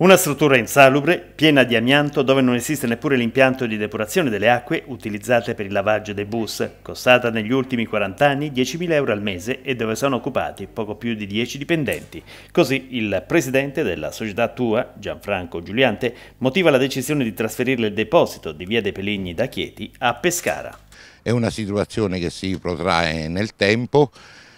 Una struttura insalubre, piena di amianto, dove non esiste neppure l'impianto di depurazione delle acque utilizzate per il lavaggio dei bus, costata negli ultimi 40 anni 10.000 euro al mese e dove sono occupati poco più di 10 dipendenti. Così il presidente della società Tua, Gianfranco Giuliante, motiva la decisione di trasferire il deposito di Via dei Peligni da Chieti a Pescara. È una situazione che si protrae nel tempo,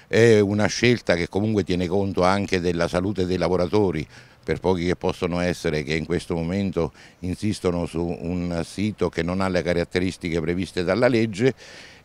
è una scelta che comunque tiene conto anche della salute dei lavoratori per pochi che possono essere che in questo momento insistono su un sito che non ha le caratteristiche previste dalla legge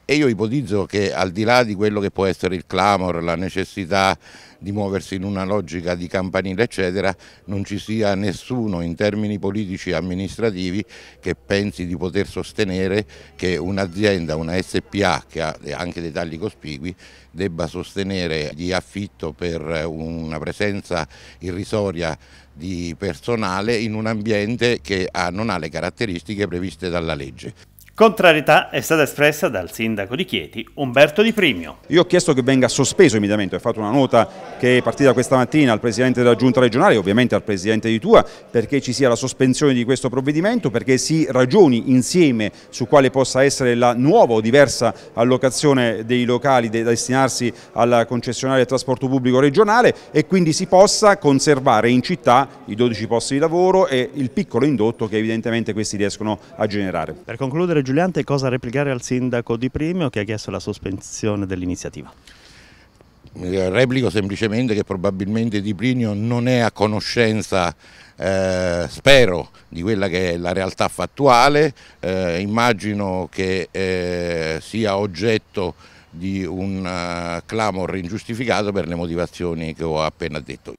e io ipotizzo che al di là di quello che può essere il clamor, la necessità di muoversi in una logica di campanile eccetera, non ci sia nessuno in termini politici e amministrativi che pensi di poter sostenere che un'azienda, una SPA che ha anche dei tagli cospicui, debba sostenere di affitto per una presenza irrisoria di personale in un ambiente che non ha le caratteristiche previste dalla legge. Contrarietà è stata espressa dal sindaco di Chieti, Umberto Di Primio. Io ho chiesto che venga sospeso immediatamente, ho fatto una nota che è partita questa mattina al Presidente della Giunta regionale, e ovviamente al Presidente di Tua, perché ci sia la sospensione di questo provvedimento, perché si ragioni insieme su quale possa essere la nuova o diversa allocazione dei locali da destinarsi al concessionario del trasporto pubblico regionale e quindi si possa conservare in città i 12 posti di lavoro e il piccolo indotto che evidentemente questi riescono a generare. Per concludere Giuliante cosa replicare al sindaco di Primio che ha chiesto la sospensione dell'iniziativa? Eh, replico semplicemente che probabilmente Di Primio non è a conoscenza eh, spero di quella che è la realtà fattuale, eh, immagino che eh, sia oggetto di un uh, clamor ingiustificato per le motivazioni che ho appena detto.